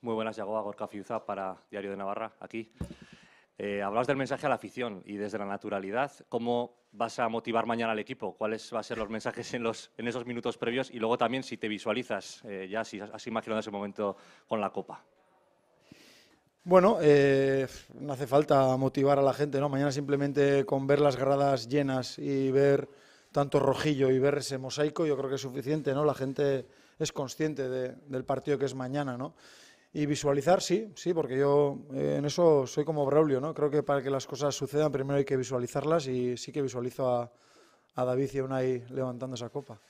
Muy buenas, Yagoa Gorka Fiuza para Diario de Navarra, aquí. Eh, hablabas del mensaje a la afición y desde la naturalidad, ¿cómo vas a motivar mañana al equipo? ¿Cuáles van a ser los mensajes en, los, en esos minutos previos? Y luego también si te visualizas, eh, ya si has imaginado ese momento con la Copa. Bueno, eh, no hace falta motivar a la gente, ¿no? Mañana simplemente con ver las gradas llenas y ver tanto rojillo y ver ese mosaico, yo creo que es suficiente, ¿no? La gente es consciente del partido que es mañana, ¿no? Y visualizar, sí, sí, porque yo eh, en eso soy como Braulio, ¿no? Creo que para que las cosas sucedan primero hay que visualizarlas y sí que visualizo a, a David y a Unai levantando esa copa.